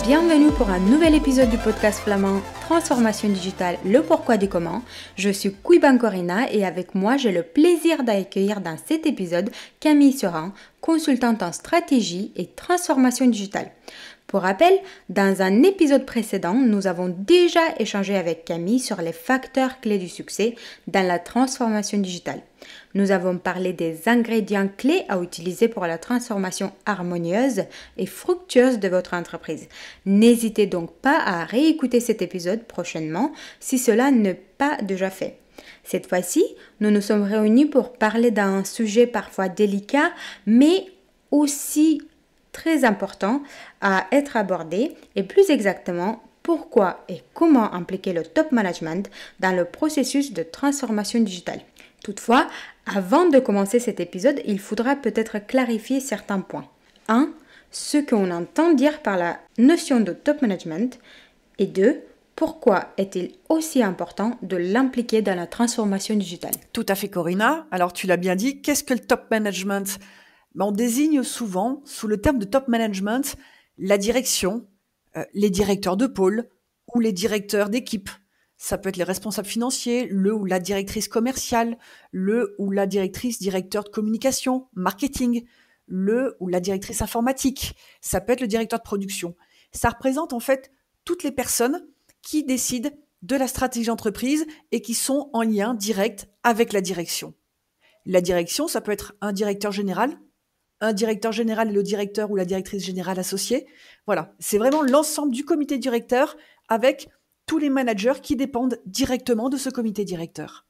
bienvenue pour un nouvel épisode du podcast flamand Transformation digitale, le pourquoi du comment. Je suis Kouiban Corina et avec moi j'ai le plaisir d'accueillir dans cet épisode Camille Serin, consultante en stratégie et transformation digitale. Pour rappel, dans un épisode précédent, nous avons déjà échangé avec Camille sur les facteurs clés du succès dans la transformation digitale. Nous avons parlé des ingrédients clés à utiliser pour la transformation harmonieuse et fructueuse de votre entreprise. N'hésitez donc pas à réécouter cet épisode prochainement si cela n'est pas déjà fait. Cette fois-ci, nous nous sommes réunis pour parler d'un sujet parfois délicat, mais aussi très important à être abordé, et plus exactement, pourquoi et comment impliquer le top management dans le processus de transformation digitale. Toutefois, avant de commencer cet épisode, il faudra peut-être clarifier certains points. 1. Ce qu'on entend dire par la notion de top management. Et 2. Pourquoi est-il aussi important de l'impliquer dans la transformation digitale Tout à fait Corinna. Alors tu l'as bien dit, qu'est-ce que le top management ben, On désigne souvent sous le terme de top management la direction, euh, les directeurs de pôle ou les directeurs d'équipe ça peut être les responsables financiers, le ou la directrice commerciale, le ou la directrice directeur de communication, marketing, le ou la directrice informatique, ça peut être le directeur de production. Ça représente en fait toutes les personnes qui décident de la stratégie d'entreprise et qui sont en lien direct avec la direction. La direction, ça peut être un directeur général, un directeur général et le directeur ou la directrice générale associée. Voilà, c'est vraiment l'ensemble du comité directeur avec tous les managers qui dépendent directement de ce comité directeur.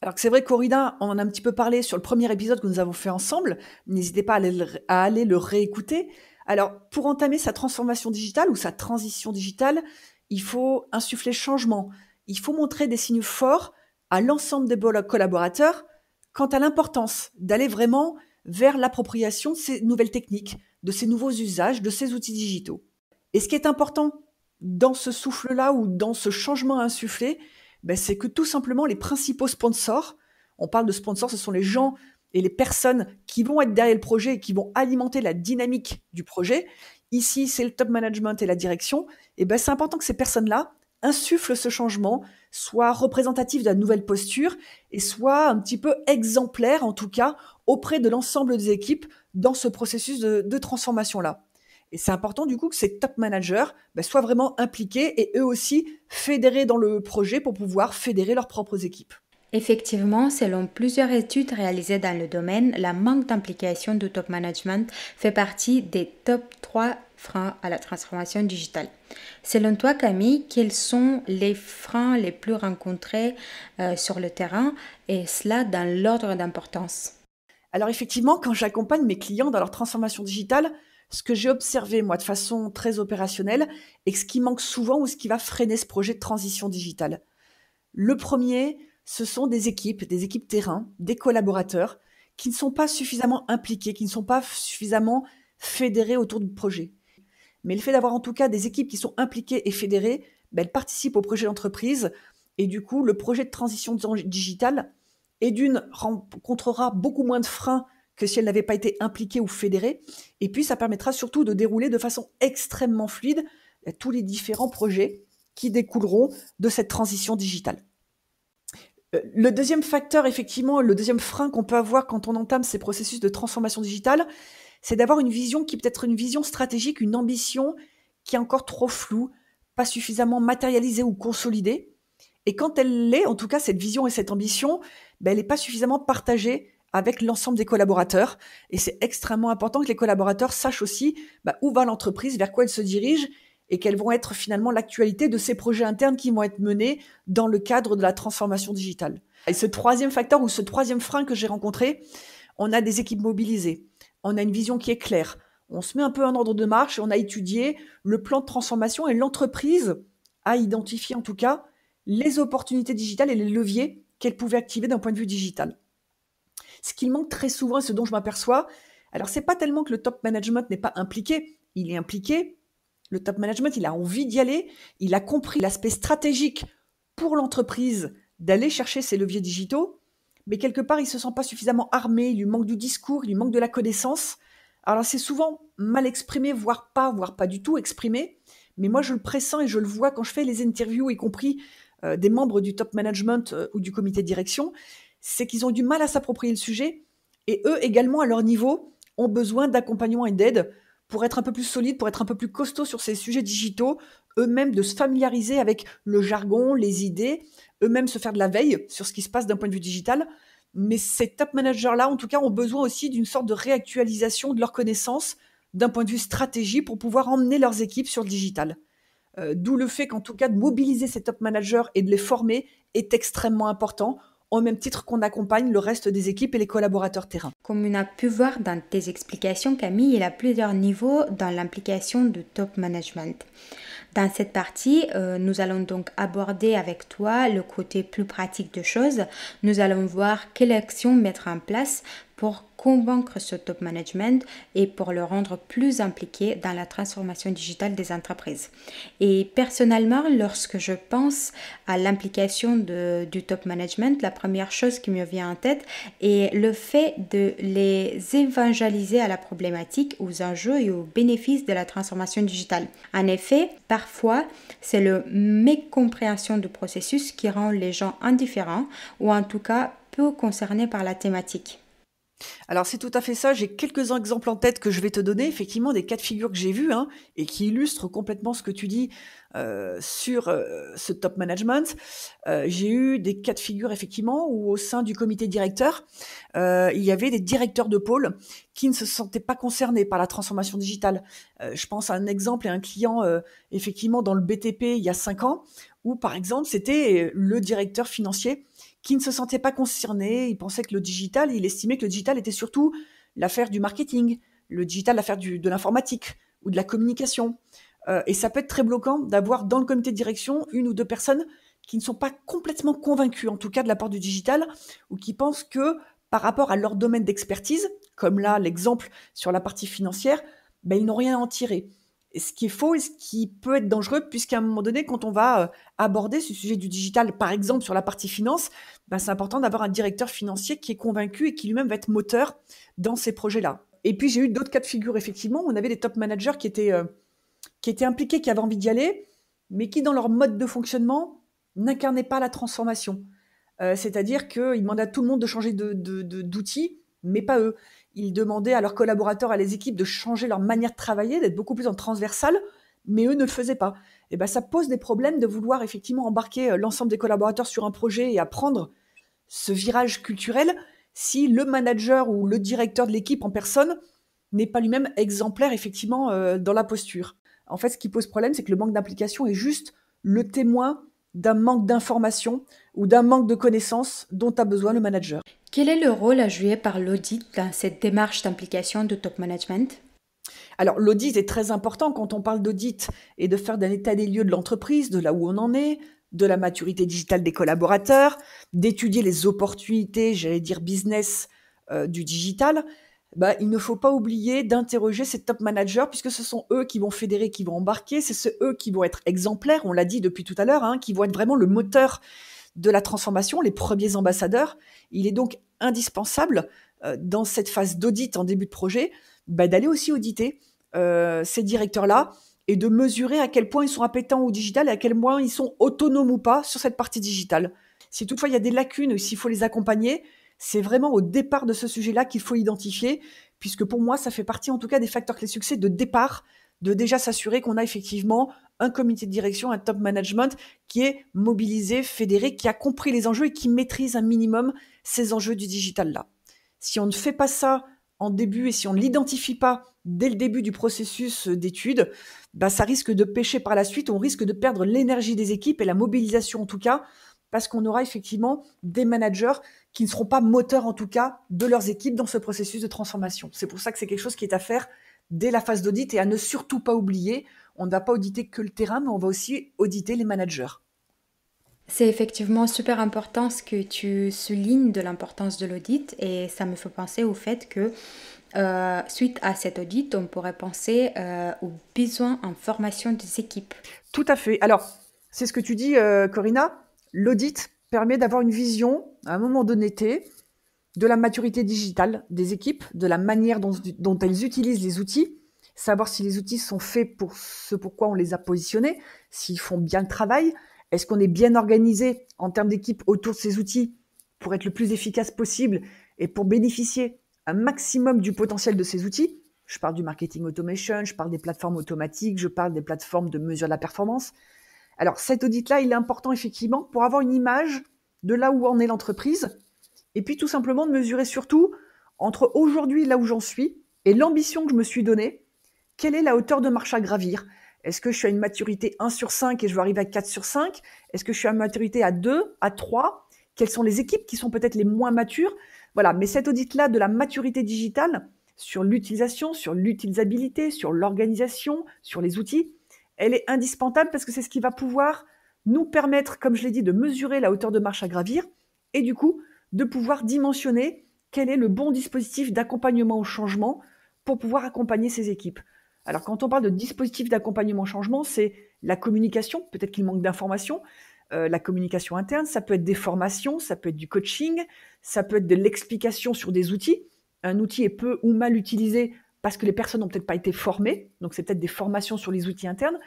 Alors que c'est vrai qu'Orida, on en a un petit peu parlé sur le premier épisode que nous avons fait ensemble, n'hésitez pas à aller, le, à aller le réécouter. Alors pour entamer sa transformation digitale ou sa transition digitale, il faut insuffler changement, il faut montrer des signes forts à l'ensemble des collaborateurs quant à l'importance d'aller vraiment vers l'appropriation de ces nouvelles techniques, de ces nouveaux usages, de ces outils digitaux. Et ce qui est important dans ce souffle-là ou dans ce changement insufflé, ben, c'est que tout simplement les principaux sponsors, on parle de sponsors, ce sont les gens et les personnes qui vont être derrière le projet et qui vont alimenter la dynamique du projet. Ici, c'est le top management et la direction. Et ben, c'est important que ces personnes-là insufflent ce changement, soient représentatives de la nouvelle posture et soient un petit peu exemplaires, en tout cas, auprès de l'ensemble des équipes dans ce processus de transformation-là. Et c'est important du coup que ces top managers bah, soient vraiment impliqués et eux aussi fédérés dans le projet pour pouvoir fédérer leurs propres équipes. Effectivement, selon plusieurs études réalisées dans le domaine, la manque d'implication du top management fait partie des top 3 freins à la transformation digitale. Selon toi, Camille, quels sont les freins les plus rencontrés euh, sur le terrain et cela dans l'ordre d'importance Alors effectivement, quand j'accompagne mes clients dans leur transformation digitale, ce que j'ai observé, moi, de façon très opérationnelle, et ce qui manque souvent ou ce qui va freiner ce projet de transition digitale. Le premier, ce sont des équipes, des équipes terrain, des collaborateurs qui ne sont pas suffisamment impliqués, qui ne sont pas suffisamment fédérés autour du projet. Mais le fait d'avoir en tout cas des équipes qui sont impliquées et fédérées, ben, elles participent au projet d'entreprise, et du coup, le projet de transition digitale et d'une rencontrera beaucoup moins de freins que si elle n'avait pas été impliquée ou fédérée. Et puis, ça permettra surtout de dérouler de façon extrêmement fluide euh, tous les différents projets qui découleront de cette transition digitale. Euh, le deuxième facteur, effectivement, le deuxième frein qu'on peut avoir quand on entame ces processus de transformation digitale, c'est d'avoir une vision qui peut être une vision stratégique, une ambition qui est encore trop floue, pas suffisamment matérialisée ou consolidée. Et quand elle l'est, en tout cas cette vision et cette ambition, ben, elle n'est pas suffisamment partagée avec l'ensemble des collaborateurs. Et c'est extrêmement important que les collaborateurs sachent aussi bah, où va l'entreprise, vers quoi elle se dirige et quelles vont être finalement l'actualité de ces projets internes qui vont être menés dans le cadre de la transformation digitale. Et ce troisième facteur ou ce troisième frein que j'ai rencontré, on a des équipes mobilisées, on a une vision qui est claire, on se met un peu en ordre de marche, on a étudié le plan de transformation et l'entreprise a identifié en tout cas les opportunités digitales et les leviers qu'elle pouvait activer d'un point de vue digital. Ce qu'il manque très souvent, et ce dont je m'aperçois, alors c'est pas tellement que le top management n'est pas impliqué, il est impliqué. Le top management, il a envie d'y aller, il a compris l'aspect stratégique pour l'entreprise d'aller chercher ses leviers digitaux, mais quelque part, il se sent pas suffisamment armé, il lui manque du discours, il lui manque de la connaissance. Alors c'est souvent mal exprimé, voire pas, voire pas du tout exprimé, mais moi je le pressens et je le vois quand je fais les interviews, y compris euh, des membres du top management euh, ou du comité de direction, c'est qu'ils ont du mal à s'approprier le sujet et eux également à leur niveau ont besoin d'accompagnement et d'aide pour être un peu plus solides, pour être un peu plus costaud sur ces sujets digitaux, eux-mêmes de se familiariser avec le jargon, les idées, eux-mêmes se faire de la veille sur ce qui se passe d'un point de vue digital. Mais ces top managers-là, en tout cas, ont besoin aussi d'une sorte de réactualisation de leurs connaissances d'un point de vue stratégie pour pouvoir emmener leurs équipes sur le digital. Euh, d'où le fait qu'en tout cas, de mobiliser ces top managers et de les former est extrêmement important au même titre qu'on accompagne le reste des équipes et les collaborateurs terrain. Comme on a pu voir dans tes explications, Camille, il y a plusieurs niveaux dans l'implication du top management. Dans cette partie, euh, nous allons donc aborder avec toi le côté plus pratique de choses. Nous allons voir quelle action mettre en place pour convaincre ce top management et pour le rendre plus impliqué dans la transformation digitale des entreprises. Et personnellement, lorsque je pense à l'implication du top management, la première chose qui me vient en tête est le fait de les évangéliser à la problématique, aux enjeux et aux bénéfices de la transformation digitale. En effet, parfois, c'est le mécompréhension du processus qui rend les gens indifférents ou en tout cas peu concernés par la thématique. Alors c'est tout à fait ça, j'ai quelques exemples en tête que je vais te donner, effectivement des cas de figure que j'ai vus hein, et qui illustrent complètement ce que tu dis euh, sur euh, ce top management. Euh, j'ai eu des cas de figure effectivement où au sein du comité directeur, il y avait des directeurs de pôle qui ne se sentaient pas concernés par la transformation digitale. je pense à un exemple et un client effectivement dans le BTP il y a cinq ans où par exemple c'était le directeur financier qui ne se sentaient pas concernés. il pensait que le digital, il estimait que le digital était surtout l'affaire du marketing, le digital, l'affaire de l'informatique ou de la communication. Euh, et ça peut être très bloquant d'avoir dans le comité de direction une ou deux personnes qui ne sont pas complètement convaincues en tout cas, de l'apport du digital, ou qui pensent que par rapport à leur domaine d'expertise, comme là l'exemple sur la partie financière, ben, ils n'ont rien à en tirer ce qui est faux et ce qui peut être dangereux, puisqu'à un moment donné, quand on va euh, aborder ce sujet du digital, par exemple sur la partie finance, bah, c'est important d'avoir un directeur financier qui est convaincu et qui lui-même va être moteur dans ces projets-là. Et puis j'ai eu d'autres cas de figure, effectivement, où on avait des top managers qui étaient, euh, impliqués, qui avaient envie d'y aller, mais qui, dans leur mode de fonctionnement, n'incarnaient pas la transformation. Euh, c'est-à-dire qu'ils demandaient à tout le monde de changer d'outil, mais pas eux. Ils demandaient à leurs collaborateurs, à les équipes de changer leur manière de travailler, d'être beaucoup plus en transversal, mais eux ne le faisaient pas. Et eh ben, ça pose des problèmes de vouloir effectivement embarquer euh, l'ensemble des collaborateurs sur un projet et apprendre ce virage culturel si le manager ou le directeur de l'équipe en personne n'est pas lui-même exemplaire effectivement euh, dans la posture. En fait, ce qui pose problème, c'est que le manque d'implication est juste le témoin d'un manque d'information, ou d'un manque de connaissances dont a besoin le manager. Quel est le rôle à jouer par l'audit dans cette démarche d'implication de top management alors l'audit est très important quand on parle d'audit et de faire d'un état des lieux de l'entreprise, de là où on en est, de la maturité digitale des collaborateurs, d'étudier les opportunités, j'allais dire business euh, du digital. Bah, il ne faut pas oublier d'interroger ces top managers puisque ce sont eux qui vont fédérer, qui vont embarquer, c'est eux qui vont être exemplaires, on l'a dit depuis tout à l'heure, hein, qui vont être vraiment le moteur de la transformation, les premiers ambassadeurs. Il est donc indispensable euh, dans cette phase d'audit en début de projet bah, d'aller aussi auditer euh, ces directeurs-là et de mesurer à quel point ils sont appétents au digital et à quel point ils sont autonomes ou pas sur cette partie digitale. Si toutefois il y a des lacunes, ou s'il faut les accompagner, c'est vraiment au départ de ce sujet-là qu'il faut identifier, puisque pour moi, ça fait partie en tout cas des facteurs clés succès de départ de déjà s'assurer qu'on a effectivement un comité de direction, un top management qui est mobilisé, fédéré, qui a compris les enjeux et qui maîtrise un minimum ces enjeux du digital-là. Si on ne fait pas ça en début et si on ne l'identifie pas dès le début du processus euh, d'étude, bah ça risque de pêcher par la suite, on risque de perdre l'énergie des équipes et la mobilisation en tout cas, parce qu'on aura effectivement des managers qui ne seront pas moteurs en tout cas de leurs équipes dans ce processus de transformation. C'est pour ça que c'est quelque chose qui est à faire dès la phase d'audit et à ne surtout pas oublier, on ne va pas auditer que le terrain, mais on va aussi auditer les managers. C'est effectivement super important ce que tu soulignes de l'importance de l'audit et ça me fait penser au fait que euh, suite à cet audit, on pourrait penser euh, aux besoins en formation des équipes. Tout à fait. Alors, c'est ce que tu dis, Corinna euh, Corina. L'audit permet d'avoir une vision à un moment donné, de la maturité digitale des équipes, de la manière dont, elles utilisent les outils, savoir si les outils sont faits pour ce pourquoi on les a positionnés, s'ils font bien le travail, est-ce qu'on est bien organisé en termes d'équipe autour de ces outils pour être le plus efficace possible et pour bénéficier un maximum du potentiel de ces outils. Je parle du marketing automation, je parle des plateformes automatiques, je parle des plateformes de mesure de la performance. Alors cet audit-là, il est important effectivement pour avoir une image de là où en est l'entreprise, et puis tout simplement de mesurer surtout entre aujourd'hui, là où j'en suis, et l'ambition que je me suis donnée, quelle est la hauteur de marche à gravir Est-ce que je suis à une maturité 1 sur 5 et je vais arriver à 4 sur 5 Est-ce que je suis à une maturité à 2, à 3 Quelles sont les équipes qui sont peut-être les moins matures Voilà, mais cet audit-là de la maturité digitale sur l'utilisation, sur l'utilisabilité, sur l'organisation, sur les outils, elle est indispensable parce que c'est ce qui va pouvoir nous permettre, comme je l'ai dit, de mesurer la hauteur de marche à gravir et du coup de pouvoir dimensionner quel est le bon dispositif d'accompagnement au changement pour pouvoir accompagner ces équipes. Alors quand on parle de dispositif d'accompagnement au changement, c'est la communication, peut-être qu'il manque d'informations, euh, la communication interne, ça peut être des formations, ça peut être du coaching, ça peut être de l'explication sur des outils. Un outil est peu ou mal utilisé parce que les personnes n'ont peut-être pas été formées, donc c'est peut-être des formations sur les outils internes.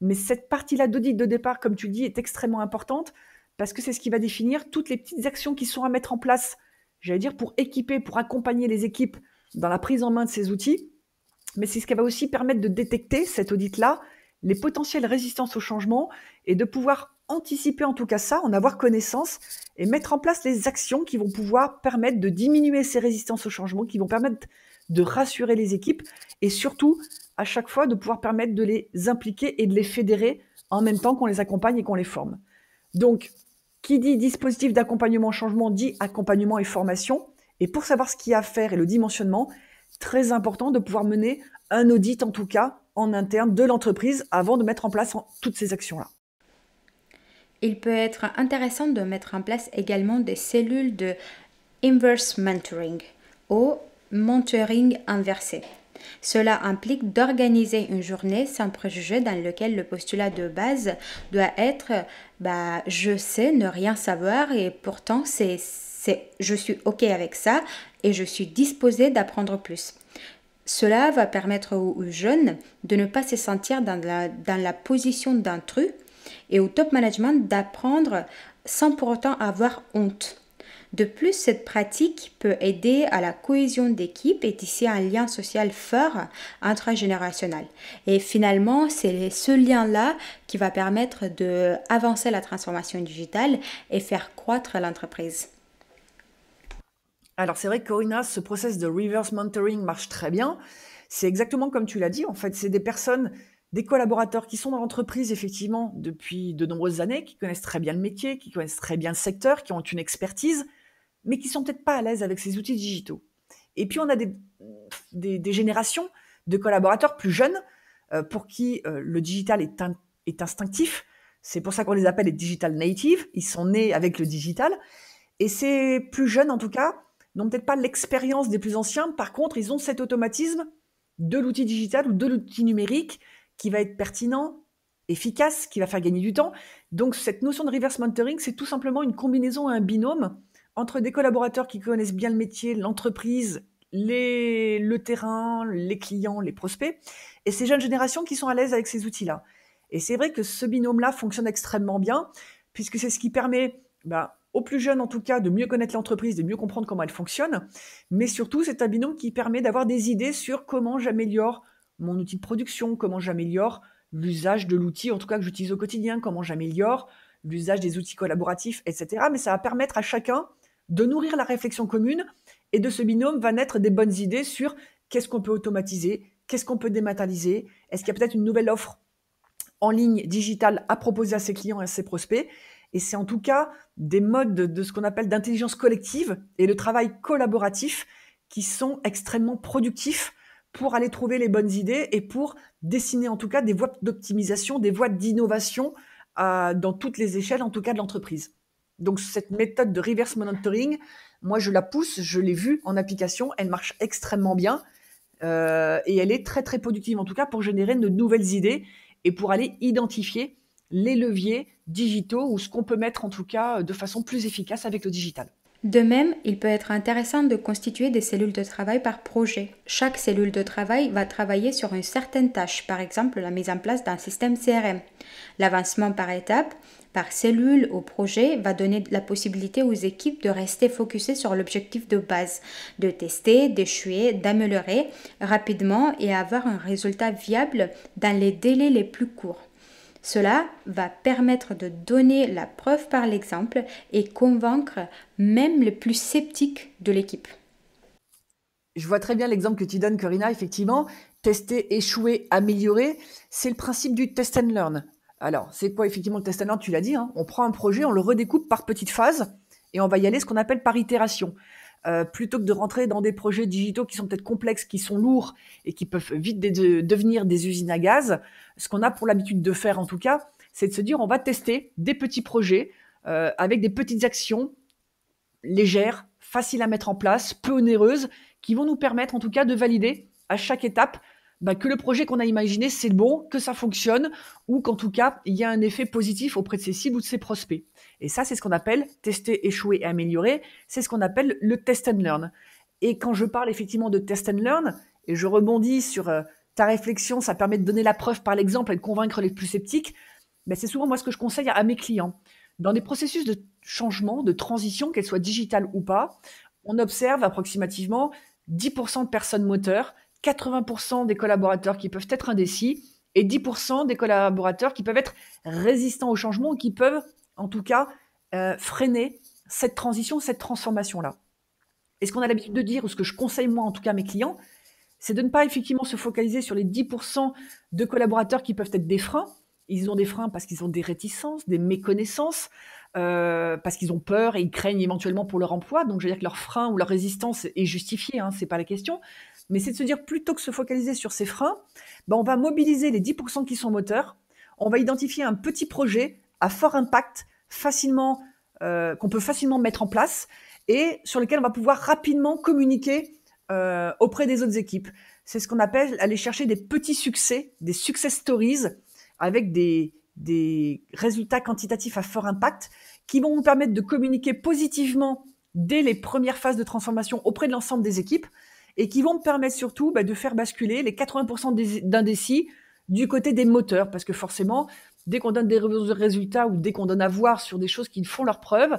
Mais cette partie-là d'audit de départ, comme tu le dis, est extrêmement importante parce que c'est ce qui va définir toutes les petites actions qui sont à mettre en place, j'allais dire, pour équiper, pour accompagner les équipes dans la prise en main de ces outils. Mais c'est ce qui va aussi permettre de détecter, cette audite là les potentielles résistances au changement et de pouvoir anticiper en tout cas ça, en avoir connaissance et mettre en place les actions qui vont pouvoir permettre de diminuer ces résistances au changement, qui vont permettre de rassurer les équipes et surtout à chaque fois de pouvoir permettre de les impliquer et de les fédérer en même temps qu'on les accompagne et qu'on les forme. Donc qui dit dispositif d'accompagnement changement dit accompagnement et formation. Et pour savoir ce qu'il y a à faire et le dimensionnement, très important de pouvoir mener un audit, en tout cas en interne, de l'entreprise avant de mettre en place toutes ces actions-là. Il peut être intéressant de mettre en place également des cellules de inverse mentoring ou mentoring inversé cela implique d'organiser une journée sans préjugés dans lequel le postulat de base doit être bah, je sais ne rien savoir et pourtant c'est je suis OK avec ça et je suis disposé d'apprendre plus. Cela va permettre aux, jeunes de ne pas se sentir dans la, dans la position d'intrus et au top management d'apprendre sans pour autant avoir honte. De plus, cette pratique peut aider à la cohésion d'équipe et tisser un lien social fort intra-générationnel. Et finalement, c'est ce lien-là qui va permettre d'avancer la transformation digitale et faire croître l'entreprise. Alors c'est vrai que Corina, ce process de reverse mentoring marche très bien. C'est exactement comme tu l'as dit, en fait, c'est des personnes des collaborateurs qui sont dans l'entreprise effectivement depuis de nombreuses années, qui connaissent très bien le métier, qui connaissent très bien le secteur, qui ont une expertise, mais qui sont peut-être pas à l'aise avec ces outils digitaux. Et puis on a des, générations de collaborateurs plus jeunes euh, pour qui euh, le digital est, est instinctif. C'est pour ça qu'on les appelle les digital natives. Ils sont nés avec le digital. Et ces plus jeunes, en tout cas, n'ont peut-être pas l'expérience des plus anciens. Par contre, ils ont cet automatisme de l'outil digital ou de l'outil numérique qui va être pertinent, efficace, qui va faire gagner du temps. Donc cette notion de reverse mentoring, c'est tout simplement une combinaison, un binôme entre des collaborateurs qui connaissent bien le métier, l'entreprise, les, le terrain, les clients, les prospects, et ces jeunes générations qui sont à l'aise avec ces outils-là. Et c'est vrai que ce binôme-là fonctionne extrêmement bien, puisque c'est ce qui permet bah, aux plus jeunes, en tout cas, de mieux connaître l'entreprise, de mieux comprendre comment elle fonctionne, mais surtout, c'est un binôme qui permet d'avoir des idées sur comment j'améliore mon outil de production, comment j'améliore l'usage de l'outil, en tout cas que j'utilise au quotidien, comment j'améliore l'usage des outils collaboratifs, etc. Mais ça va permettre à chacun de nourrir la réflexion commune. Et de ce binôme va naître des bonnes idées sur qu'est-ce qu'on peut automatiser, qu'est-ce qu'on peut dématérialiser, est-ce qu'il y a peut-être une nouvelle offre en ligne digitale à proposer à ses clients et à ses prospects. Et c'est en tout cas des modes de ce qu'on appelle d'intelligence collective et le travail collaboratif qui sont extrêmement productifs pour aller trouver les bonnes idées et pour dessiner en tout cas des voies d'optimisation, des voies d'innovation euh, dans toutes les échelles, en tout cas de l'entreprise. Donc cette méthode de reverse monitoring, moi je la pousse, je l'ai vue en application, elle marche extrêmement bien euh, et elle est très très productive en tout cas pour générer de nouvelles idées et pour aller identifier les leviers digitaux ou ce qu'on peut mettre en tout cas de façon plus efficace avec le digital. De même, il peut être intéressant de constituer des cellules de travail par projet. Chaque cellule de travail va travailler sur une certaine tâche, par exemple la mise en place d'un système CRM, l'avancement par étapes, par cellule au projet va donner la possibilité aux équipes de rester focusées sur l'objectif de base, de tester, d'échouer, d'améliorer rapidement et avoir un résultat viable dans les délais les plus courts. Cela va permettre de donner la preuve par l'exemple et convaincre même les plus sceptiques de l'équipe. Je vois très bien l'exemple que tu donnes, Corina, effectivement. Tester, échouer, améliorer, c'est le principe du test and learn. Alors, c'est quoi effectivement le test Anand Tu l'as dit, hein, on prend un projet, on le redécoupe par petites phases et on va y aller ce qu'on appelle par itération. Euh, plutôt que de rentrer dans des projets digitaux qui sont peut-être complexes, qui sont lourds et qui peuvent vite devenir des usines à gaz, ce qu'on a pour l'habitude de faire en tout cas, c'est de se dire on va tester des petits projets euh, avec des petites actions légères, faciles à mettre en place, peu onéreuses, qui vont nous permettre en tout cas de valider à chaque étape bah, que le projet qu'on a imaginé, c'est bon, que ça fonctionne, ou qu'en tout cas, il y a un effet positif auprès de ses cibles ou de ses prospects. Et ça, c'est ce qu'on appelle tester, échouer et améliorer. C'est ce qu'on appelle le test and learn. Et quand je parle effectivement de test and learn, et je rebondis sur euh, ta réflexion, ça permet de donner la preuve par l'exemple et de convaincre les plus sceptiques, bah, c'est souvent moi ce que je conseille à, à mes clients. Dans des processus de changement, de transition, qu'elle soit digitale ou pas, on observe approximativement 10% de personnes moteurs 80% des collaborateurs qui peuvent être indécis et 10% des collaborateurs qui peuvent être résistants au changement ou qui peuvent, en tout cas, euh, freiner cette transition, cette transformation-là. Et ce qu'on a l'habitude de dire, ou ce que je conseille moi en tout cas à mes clients, c'est de ne pas effectivement se focaliser sur les 10% de collaborateurs qui peuvent être des freins. Ils ont des freins parce qu'ils ont des réticences, des méconnaissances, euh, parce qu'ils ont peur et ils craignent éventuellement pour leur emploi. Donc je veux dire que leur frein ou leur résistance est justifiée, hein, ce n'est pas la question mais c'est de se dire plutôt que se focaliser sur ces freins, ben, on va mobiliser les 10% qui sont moteurs, on va identifier un petit projet à fort impact, euh, qu'on peut facilement mettre en place et sur lequel on va pouvoir rapidement communiquer euh, auprès des autres équipes. C'est ce qu'on appelle aller chercher des petits succès, des success stories avec des résultats quantitatifs à fort impact qui vont nous permettre de communiquer positivement dès les premières phases de transformation auprès de l'ensemble des équipes et qui vont me permettre surtout bah, de faire basculer les 80% d'indécis du côté des moteurs, parce que forcément, dès qu'on donne des résultats ou dès qu'on donne à voir sur des choses qui font leurs preuves,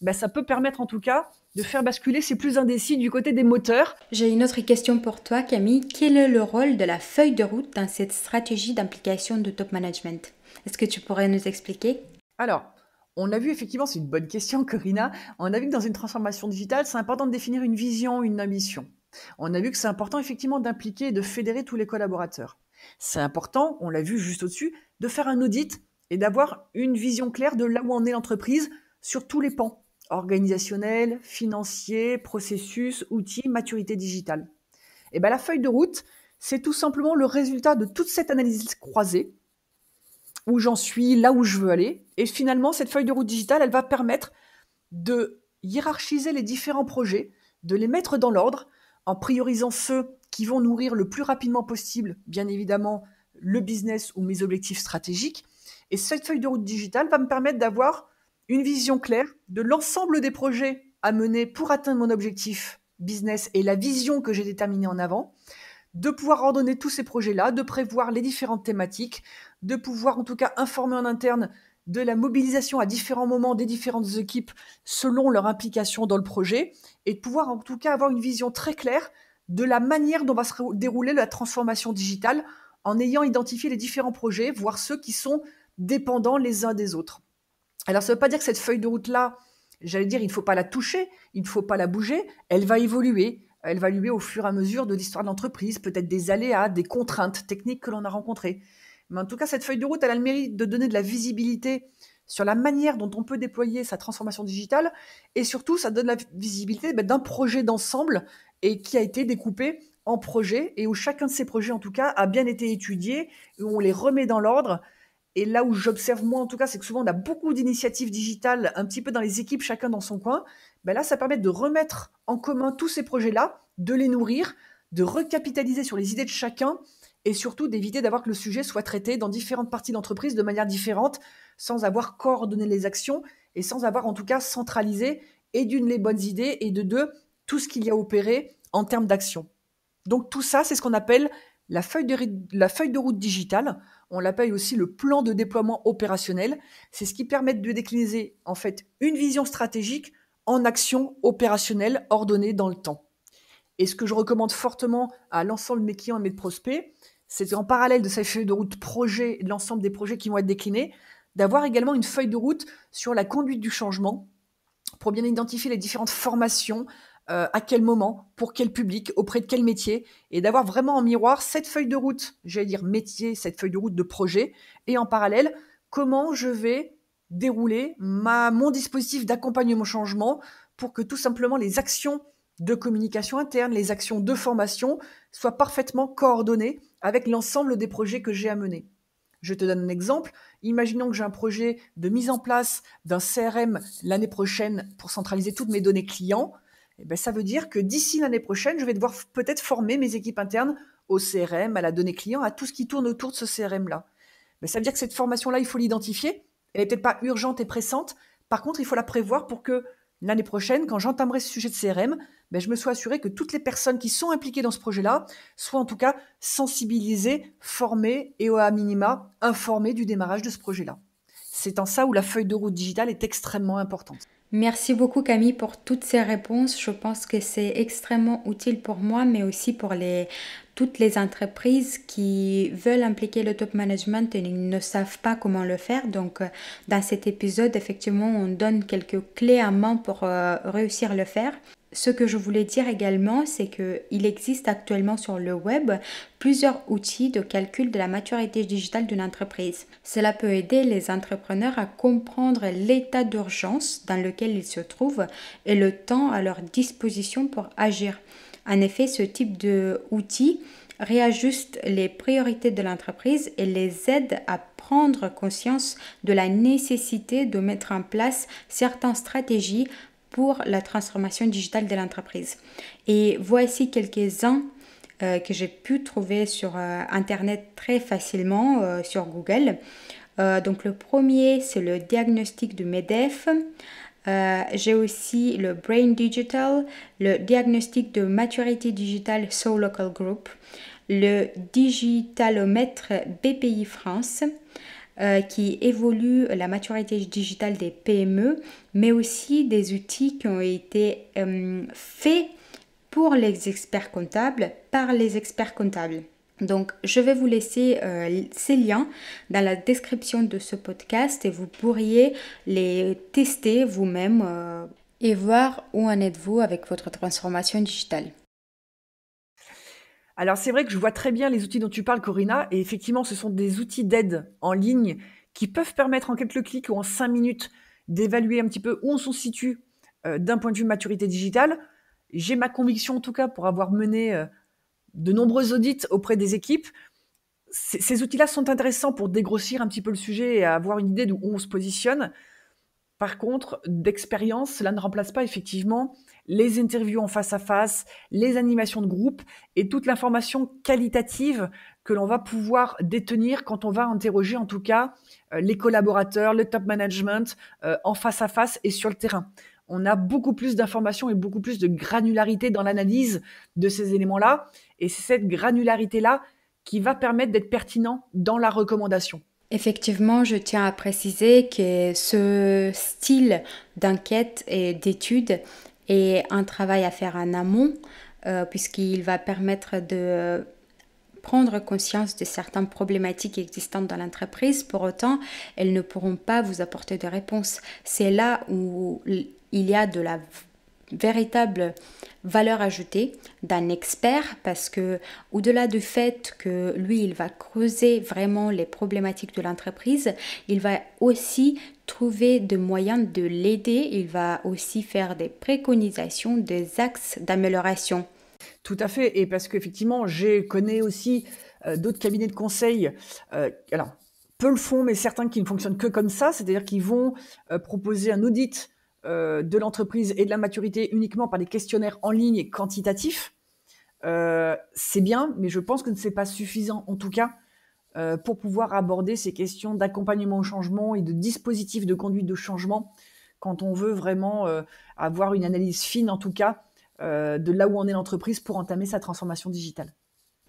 bah, ça peut permettre en tout cas de faire basculer ces plus indécis du côté des moteurs. J'ai une autre question pour toi, Camille. Quel est le rôle de la feuille de route dans cette stratégie d'implication de top management Est-ce que tu pourrais nous expliquer Alors, on a vu effectivement, c'est une bonne question, Corina. On a vu que dans une transformation digitale, c'est important de définir une vision, une ambition. On a vu que c'est important effectivement d'impliquer et de fédérer tous les collaborateurs. C'est important, on l'a vu juste au-dessus, de faire un audit et d'avoir une vision claire de là où en est l'entreprise sur tous les pans organisationnel, financier, processus, outils, maturité digitale. Et eh ben la feuille de route, c'est tout simplement le résultat de toute cette analyse croisée, où j'en suis, là où je veux aller. Et finalement, cette feuille de route digitale, elle va permettre de hiérarchiser les différents projets, de les mettre dans l'ordre, en priorisant ceux qui vont nourrir le plus rapidement possible, bien évidemment, le business ou mes objectifs stratégiques. Et cette feuille de route digitale va me permettre d'avoir une vision claire de l'ensemble des projets à mener pour atteindre mon objectif business et la vision que j'ai déterminée en avant, de pouvoir ordonner tous ces projets-là, de prévoir les différentes thématiques, de pouvoir en tout cas informer en interne de la mobilisation à différents moments des différentes équipes selon leur implication dans le projet et de pouvoir en tout cas avoir une vision très claire de la manière dont va se dérouler la transformation digitale en ayant identifié les différents projets, voire ceux qui sont dépendants les uns des autres. Alors ça ne veut pas dire que cette feuille de route-là, j'allais dire, il ne faut pas la toucher, il ne faut pas la bouger, elle va évoluer. Elle va évoluer au fur et à mesure de l'histoire de l'entreprise, peut-être des aléas, des contraintes techniques que l'on a rencontrées en tout cas, cette feuille de route, elle a le mérite de donner de la visibilité sur la manière dont on peut déployer sa transformation digitale. Et surtout, ça donne la visibilité ben, d'un projet d'ensemble et qui a été découpé en projets et où chacun de ces projets, en tout cas, a bien été étudié, où on les remet dans l'ordre. Et là où j'observe moi, en tout cas, c'est que souvent on a beaucoup d'initiatives digitales, un petit peu dans les équipes, chacun dans son coin. Ben là, ça permet de remettre en commun tous ces projets-là, de les nourrir, de recapitaliser sur les idées de chacun et surtout d'éviter d'avoir que le sujet soit traité dans différentes parties d'entreprise de manière différente, sans avoir coordonné les actions et sans avoir en tout cas centralisé et d'une les bonnes idées et de deux tout ce qu'il y a opéré en termes d'action. Donc tout ça, c'est ce qu'on appelle la feuille, de, la feuille de route digitale. On l'appelle aussi le plan de déploiement opérationnel. C'est ce qui permet de décliner en fait une vision stratégique en action opérationnelle ordonnée dans le temps. Et ce que je recommande fortement à l'ensemble de mes clients et mes prospects, c'est en parallèle de cette feuille de route projet, de l'ensemble des projets qui vont être déclinés, d'avoir également une feuille de route sur la conduite du changement pour bien identifier les différentes formations, euh, à quel moment, pour quel public, auprès de quel métier, et d'avoir vraiment en miroir cette feuille de route, j'allais dire métier, cette feuille de route de projet, et en parallèle, comment je vais dérouler ma, mon dispositif d'accompagnement au changement pour que tout simplement les actions de communication interne, les actions de formation soit parfaitement coordonnée avec l'ensemble des projets que j'ai à mener. Je te donne un exemple. Imaginons que j'ai un projet de mise en place d'un CRM l'année prochaine pour centraliser toutes mes données clients. Eh ben, ça veut dire que d'ici l'année prochaine, je vais devoir peut-être former mes équipes internes au CRM, à la donnée client, à tout ce qui tourne autour de ce CRM-là. Mais ben, ça veut dire que cette formation-là, il faut l'identifier. Elle n'est peut-être pas urgente et pressante. Par contre, il faut la prévoir pour que l'année prochaine, quand j'entamerai ce sujet de CRM, ben, je me suis assuré que toutes les personnes qui sont impliquées dans ce projet-là soient en tout cas sensibilisées, formées et au minima informées du démarrage de ce projet-là. C'est en ça où la feuille de route digitale est extrêmement importante. Merci beaucoup Camille pour toutes ces réponses. Je pense que c'est extrêmement utile pour moi, mais aussi pour toutes les entreprises qui veulent impliquer le top management et ne savent pas comment le faire. Donc euh, dans cet épisode, effectivement, on donne quelques clés à main pour euh, réussir le faire ce que je voulais dire également, c'est qu'il existe actuellement sur le web plusieurs outils de calcul de la maturité digitale d'une entreprise. Cela peut aider les entrepreneurs à comprendre l'état d'urgence dans lequel ils se trouvent et le temps à leur disposition pour agir. En effet, ce type d'outil réajuste les priorités de l'entreprise et les aide à prendre conscience de la nécessité de mettre en place certaines stratégies pour la transformation digitale de l'entreprise. Et voici quelques-uns euh, que j'ai pu trouver sur euh, Internet très facilement, euh, sur Google. donc le premier, c'est le diagnostic de MEDEF. j'ai aussi le Brain Digital, le diagnostic de maturité digitale So Local Group, le digitalomètre BPI France, euh, qui évolue la maturité digitale des PME, mais aussi des outils qui ont été euh, faits pour les experts comptables par les experts comptables. Donc, je vais vous laisser euh, ces liens dans la description de ce podcast et vous pourriez les tester vous-même et voir où en êtes-vous avec votre transformation digitale. Alors c'est vrai que je vois très bien les outils dont tu parles, Corinna, et effectivement, ce sont des outils d'aide en ligne qui peuvent permettre en quelques clics ou en cinq minutes d'évaluer un petit peu où on se situe euh, d'un point de vue maturité digitale. J'ai ma conviction, en tout cas, pour avoir mené euh, de nombreux audits auprès des équipes. ces outils-là sont intéressants pour dégrossir un petit peu le sujet et avoir une idée d'où on se positionne. Par contre, d'expérience, cela ne remplace pas effectivement les interviews en face à face, les animations de groupe et toute l'information qualitative que l'on va pouvoir détenir quand on va interroger en tout cas euh, les collaborateurs, le top management euh, en face à face et sur le terrain. On a beaucoup plus d'informations et beaucoup plus de granularité dans l'analyse de ces éléments-là. Et c'est cette granularité-là qui va permettre d'être pertinent dans la recommandation. Effectivement, je tiens à préciser que ce style d'enquête et d'étude est un travail à faire en amont, euh, puisqu'il va permettre de prendre conscience de certaines problématiques existantes dans l'entreprise. Pour autant, elles ne pourront pas vous apporter de réponse. C'est là où il y a de la véritable valeur ajoutée d'un expert parce que au-delà du fait que lui il va creuser vraiment les problématiques de l'entreprise, il va aussi trouver des moyens de l'aider, il va aussi faire des préconisations, des axes d'amélioration. Tout à fait et parce qu'effectivement, je connais aussi euh, d'autres cabinets de conseil euh, alors peu le font, mais certains qui ne fonctionnent que comme ça, c'est-à-dire qu'ils vont euh, proposer un audit euh, de l'entreprise et de la maturité uniquement par des questionnaires en ligne quantitatifs, euh, c'est bien, mais je pense que ce n'est pas suffisant en tout cas euh, pour pouvoir aborder ces questions d'accompagnement au changement et de dispositifs de conduite de changement quand on veut vraiment avoir une analyse fine en tout cas de là où en est l'entreprise pour entamer sa transformation digitale.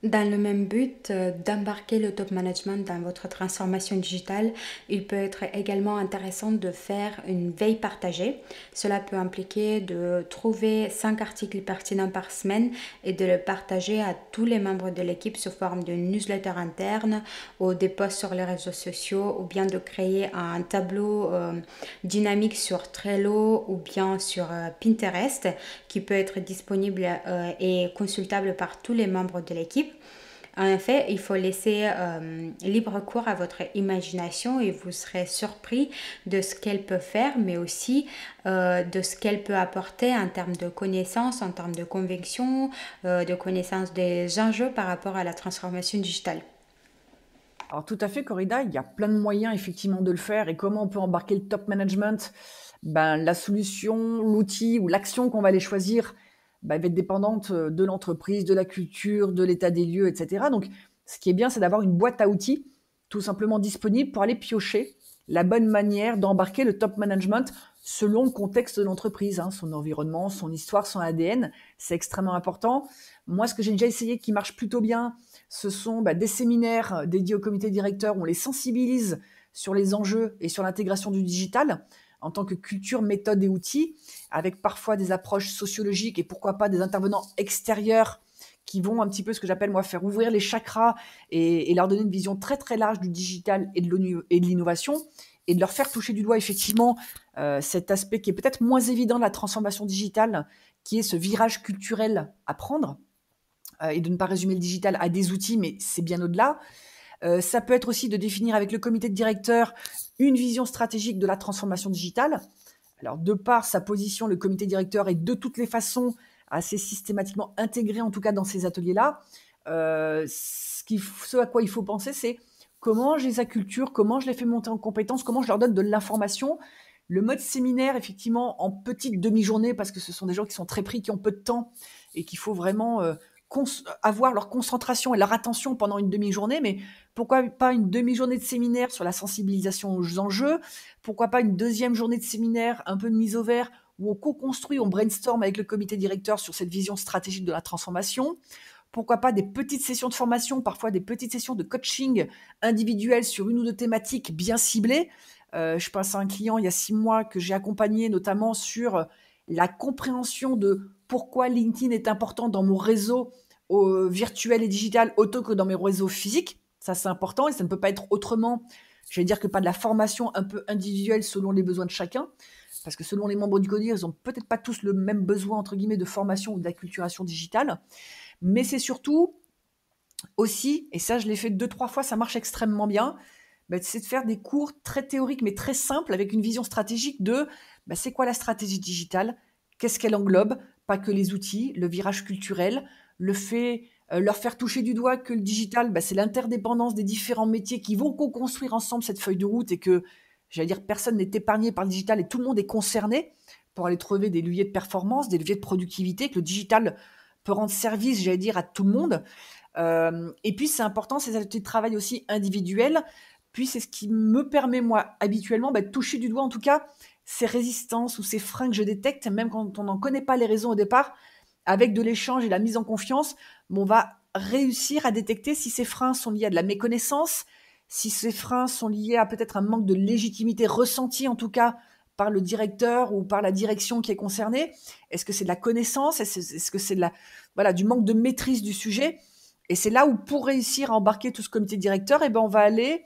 Dans le même but euh, d'embarquer le top management dans votre transformation digitale, il peut être également intéressant de faire une veille partagée. Cela peut impliquer de trouver 5 articles pertinents par semaine et de le partager à tous les membres de l'équipe sous forme d'une newsletter interne ou des posts sur les réseaux sociaux ou bien de créer un tableau euh, dynamique sur Trello ou bien sur euh, Pinterest qui peut être disponible euh, et consultable par tous les membres de l'équipe. En effet, il faut laisser euh, libre cours à votre imagination et vous serez surpris de ce qu'elle peut faire, mais aussi euh, de ce qu'elle peut apporter en termes de connaissances, en termes de convictions, de connaissances des enjeux par rapport à la transformation digitale. Alors tout à fait, Corrida, il y a plein de moyens effectivement de le faire et comment on peut embarquer le top management ben, la solution, l'outil ou l'action qu'on va aller choisir ben, va être dépendante euh, de l'entreprise, de la culture, de l'état des lieux, etc. Donc, ce qui est bien, c'est d'avoir une boîte à outils tout simplement disponible pour aller piocher la bonne manière d'embarquer le top management selon le contexte de l'entreprise, hein, son environnement, son histoire, son ADN. C'est extrêmement important. Moi, ce que j'ai déjà essayé qui marche plutôt bien, ce sont ben, des séminaires dédiés au comité directeur. Où on les sensibilise sur les enjeux et sur l'intégration du digital en tant que culture, méthode et outil, avec parfois des approches sociologiques et pourquoi pas des intervenants extérieurs qui vont un petit peu ce que j'appelle moi faire ouvrir les chakras et, leur donner une vision très très large du digital et de l'innovation et de leur faire toucher du doigt effectivement euh, cet aspect qui est peut-être moins évident de la transformation digitale, qui est ce virage culturel à prendre, euh, et de ne pas résumer le digital à des outils, mais c'est bien au-delà. Euh, ça peut être aussi de définir avec le comité de directeur une vision stratégique de la transformation digitale. Alors, de par sa position, le comité directeur est de toutes les façons assez systématiquement intégré, en tout cas dans ces ateliers-là. Euh, ce, à quoi il faut penser, c'est comment je les acculture, comment je les fais monter en compétences, comment je leur donne de l'information. Le mode séminaire, effectivement, en petite demi-journée, parce que ce sont des gens qui sont très pris, qui ont peu de temps, et qu'il faut vraiment euh, avoir leur concentration et leur attention pendant une demi-journée, mais pourquoi pas une demi-journée de séminaire sur la sensibilisation aux enjeux Pourquoi pas une deuxième journée de séminaire, un peu de mise au vert, où on co-construit, on brainstorm avec le comité directeur sur cette vision stratégique de la transformation pourquoi pas des petites sessions de formation, parfois des petites sessions de coaching individuelles sur une ou deux thématiques bien ciblées. Euh, je pense à un client il y a six mois que j'ai accompagné notamment sur la compréhension de pourquoi LinkedIn est important dans mon réseau au virtuel et digital autant que dans mes réseaux physiques. Ça, c'est important et ça ne peut pas être autrement. Je vais dire que pas de la formation un peu individuelle selon les besoins de chacun. Parce que selon les membres du CODIR, ils n'ont peut-être pas tous le même besoin, entre guillemets, de formation ou d'acculturation digitale. Mais c'est surtout aussi, et ça, je l'ai fait deux, trois fois, ça marche extrêmement bien. Bah, c'est de faire des cours très théoriques mais très simples avec une vision stratégique de bah, c'est quoi la stratégie digitale, qu'est-ce qu'elle englobe, pas que les outils, le virage culturel, le fait, euh, leur faire toucher du doigt que le digital, bah, c'est l'interdépendance des différents métiers qui vont co-construire ensemble cette feuille de route et que, j'allais dire, personne n'est épargné par le digital et tout le monde est concerné pour aller trouver des leviers de performance, des leviers de productivité, que le digital peut rendre service, j'allais dire, à tout le monde. Euh, et puis, c'est important, ces ateliers de travail aussi individuel. Puis, c'est ce qui me permet, moi, habituellement, bah, de toucher du doigt, en tout cas, ces résistances ou ces freins que je détecte, même quand on n'en connaît pas les raisons au départ, avec de l'échange et la mise en confiance, on va réussir à détecter si ces freins sont liés à de la méconnaissance, si ces freins sont liés à peut-être un manque de légitimité ressentie en tout cas par le directeur ou par la direction qui est concernée Est-ce que c'est de la connaissance Est-ce que c'est de la voilà du manque de maîtrise du sujet Et c'est là où pour réussir à embarquer tout ce comité directeur, et eh ben on va aller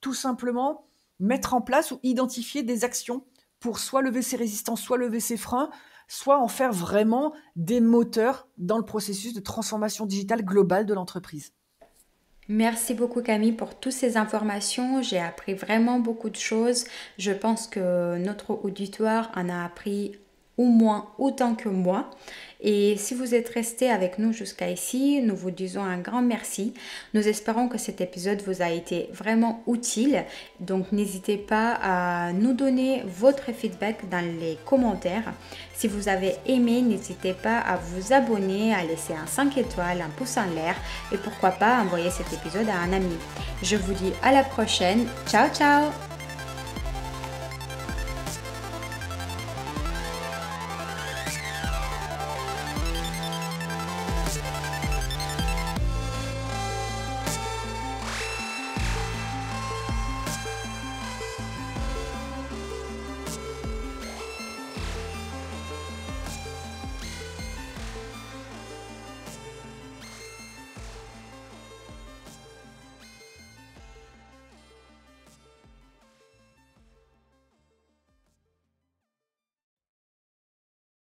tout simplement mettre en place ou identifier des actions pour soit lever ces résistances, soit lever ces freins, soit en faire vraiment des moteurs dans le processus de transformation digitale globale de l'entreprise. Merci beaucoup Camille pour toutes ces informations. J'ai appris vraiment beaucoup de choses. Je pense que notre auditoire en a appris au moins autant que moi. Et si vous êtes resté avec nous jusqu'ici, nous vous disons un grand merci. Nous espérons que cet épisode vous a été vraiment utile. Donc n'hésitez pas à nous donner votre feedback dans les commentaires. Si vous avez aimé, n'hésitez pas à vous abonner, à laisser un 5 étoiles, un pouce en l'air et pourquoi pas envoyer cet épisode à un ami. Je vous dis à la prochaine. Ciao ciao